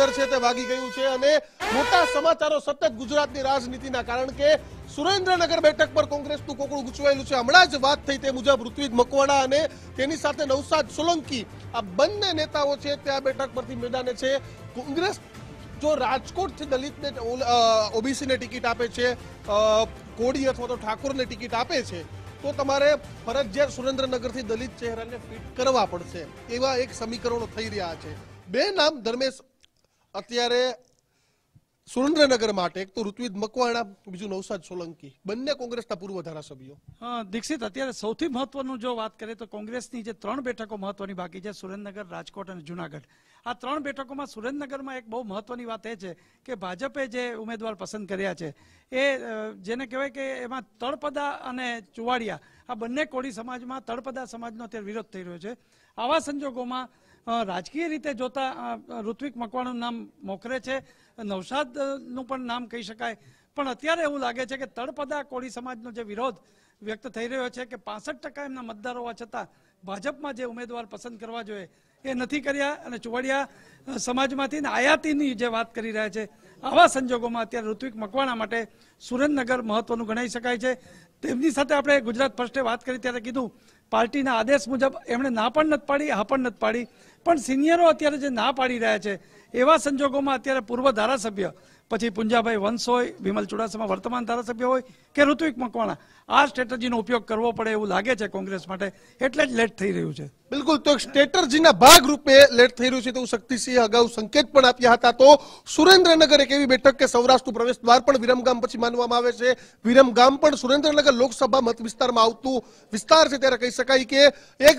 culture છે તે વાગી ગયું છે અને મોટા સમાચારો સતત ગુજરાતની રાજનીતિના કારણ કે સુરેન્દ્રનગર બેઠક પર કોંગ્રેસનું કોકડું ગુચવાયેલું છે હમણાં જ વાત થઈ તે મુજબ ઋત્વિજ મકવાણા અને તેની સાથે નવસાદ સોલંકી આ બંને નેતાઓ છે તે આ બેઠક પરથી મેદાને છે કોંગ્રેસ જો રાજકોટથી દલિતને ઓબીસીને ટિકિટ આપે છે કોડી અથવા તો ઠાકોરને ટિકિટ આપે છે તો તમારે ફરજિયાત સુરેન્દ્રનગરથી દલિત ચહેરાને ફિટ કરવા પડશે એવા એક સમીકરણો થઈ રહ્યા છે બે નામ ધર્મેશ અત્યારે સુરેન્દ્રનગર માટે એક તો ઋત્વિજ મકવાણા બીજું નવસાદ સોલંકી બંને કોંગ્રેસના પૂર્વ ધારાસભ્યો દીક્ષિત અત્યારે સૌથી મહત્વનું જો વાત કરીએ તો કોંગ્રેસની જે ત્રણ બેઠકો મહત્વની બાકી છે સુરેન્દ્રનગર રાજકોટ અને જુનાગઢ આ ત્રણ બેઠકોમાં સુરેન્દ્રનગરમાં એક બહુ મહત્વની વાત એ છે કે ભાજપે જે ઉમેદવાર પસંદ કર્યા છે એ જેને કહેવાય કે એમાં તળપદા અને ચુવાડિયા આ બંને કોળી સમાજમાં તળપદા સમાજનો અત્યારે વિરોધ થઈ રહ્યો છે આવા સંજોગોમાં રાજકીય રીતે જોતા ઋત્વિક મકવાણું નામ મોખરે છે નવસાદનું પણ નામ કહી શકાય પણ અત્યારે એવું લાગે છે કે તળપદા કોળી સમાજનો જે વિરોધ વ્યક્ત થઈ રહ્યો છે કે પાસઠ ટકા એમના મતદારો હોવા છતાં ભાજપમાં જે ઉમેદવાર પસંદ કરવા જોઈએ એ નથી કર્યા અને ચુવાડિયા સમાજમાંથી ને આયાતીની જે વાત કરી રહ્યા છે આવા સંજોગોમાં અત્યારે ઋત્વિક મકવાણા માટે સુરેન્દ્રનગર મહત્વનું ગણાવી શકાય છે તેમની સાથે આપણે ગુજરાત ફર્સ્ટે વાત કરી ત્યારે કીધું પાર્ટીના આદેશ મુજબ એમણે ના પણ નથી પાડી હા પણ નથી પાડી પણ સિનિયરો અત્યારે જે ના પાડી રહ્યા છે એવા સંજોગોમાં અત્યારે પૂર્વ ધારાસભ્ય પછી પુંજાભાઈ વંશ હોય વિમલ ચુડાસમા વર્તમાન ધારાસભ્ય હોય કે ઋત્વિક મકવાણા આ સ્ટ્રેટર્જીનો ઉપયોગ કરવો પડે એવું લાગે છે કોંગ્રેસ માટે એટલે જ લેટ થઈ રહ્યું છે બિલકુલ તો ભાગ રૂપે લેટ થઈ રહ્યું છે તેવું શક્તિસિંહ અગાઉ સંકેત પણ આપ્યા હતા તો સુરેન્દ્રનગર એક એવી બેઠક કે સૌરાષ્ટ્રનું પ્રવેશ દ્વાર પણ વિરમગામ પછી માનવામાં આવે છે વિરમગામ પણ સુરેન્દ્રનગર લોકસભા મત વિસ્તારમાં આવતું વિસ્તાર છે ત્યારે કહી શકાય કે એક